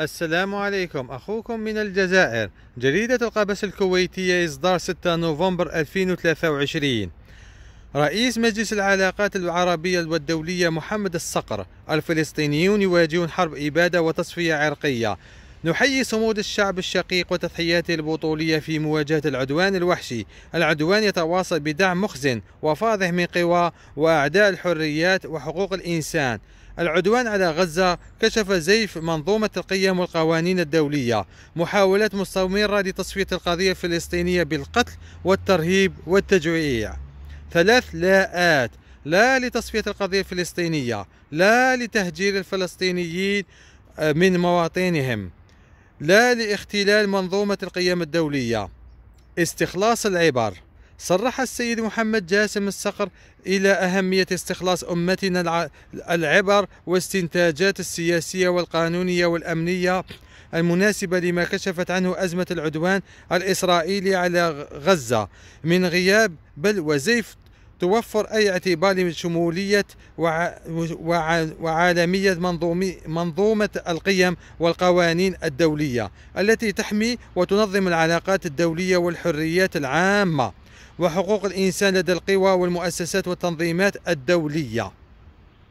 السلام عليكم أخوكم من الجزائر جريدة القبس الكويتية إصدار 6 نوفمبر 2023 رئيس مجلس العلاقات العربية والدولية محمد الصقر الفلسطينيون يواجهون حرب إبادة وتصفية عرقية نحيي صمود الشعب الشقيق وتضحياته البطولية في مواجهة العدوان الوحشي العدوان يتواصل بدعم مخزن وفاضح من قوى وأعداء الحريات وحقوق الإنسان العدوان على غزة كشف زيف منظومة القيم والقوانين الدولية محاولات مستمرة لتصفية القضية الفلسطينية بالقتل والترهيب والتجويع ثلاث لاءات لا لتصفية القضية الفلسطينية لا لتهجير الفلسطينيين آه، من مواطنهم لا لاختلال منظومة القيم الدولية استخلاص العبر صرح السيد محمد جاسم الصقر إلى أهمية استخلاص أمتنا العبر واستنتاجات السياسية والقانونية والأمنية المناسبة لما كشفت عنه أزمة العدوان الإسرائيلي على غزة من غياب بل وزيف توفر أي اعتبار لشمولية وع... وعالمية منظومة القيم والقوانين الدولية التي تحمي وتنظم العلاقات الدولية والحريات العامة وحقوق الإنسان لدى القوى والمؤسسات والتنظيمات الدولية